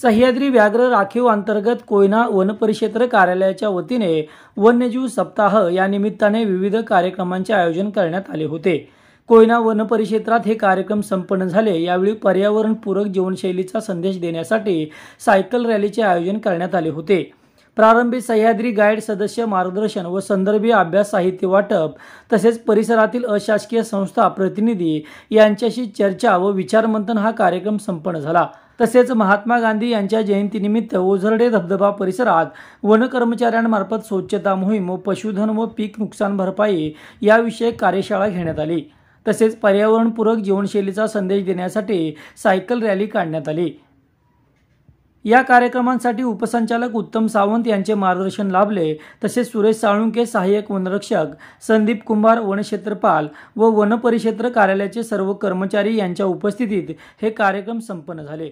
सह्याद्री व्याघ्र राखीव अंतर्गत कोयना वनपरिक्षेत्र कार्यालयाच्या वतीने वन्यजीव सप्ताह या निमित्ताने विविध कार्यक्रमांचे आयोजन करण्यात आले होते कोयना वनपरिक्षेत्रात हे कार्यक्रम संपन्न झाले यावेळी पर्यावरणपूरक जीवनशैलीचा संदेश देण्यासाठी सायकल रॅलीचे आयोजन करण्यात आले होते प्रारंभी सह्याद्री गाईड सदस्य मार्गदर्शन व संदर्भीय अभ्यास साहित्य वाटप तसेच परिसरातील अशासकीय संस्था प्रतिनिधी यांच्याशी चर्चा व विचारमंथन हा कार्यक्रम संपन्न झाला तसेच महात्मा गांधी यांच्या जयंतीनिमित्त ओझरडे धबधबा परिसरात वन कर्मचाऱ्यांमार्फत स्वच्छता मोहीम व पशुधन व पीक नुकसान भरपाई याविषयी कार्यशाळा घेण्यात आली तसेच पर्यावरणपूरक जीवनशैलीचा संदेश देण्यासाठी सायकल रॅली काढण्यात आली या कार्यक्रमांसाठी उपसंचालक उत्तम सावंत यांचे मार्गदर्शन लाभले तसेच सुरेश साळुंके सहाय्यक वनरक्षक संदीप कुंभार वनक्षेत्रपाल व वनपरिक्षेत्र कार्यालयाचे सर्व कर्मचारी यांच्या उपस्थितीत हे कार्यक्रम संपन्न झाले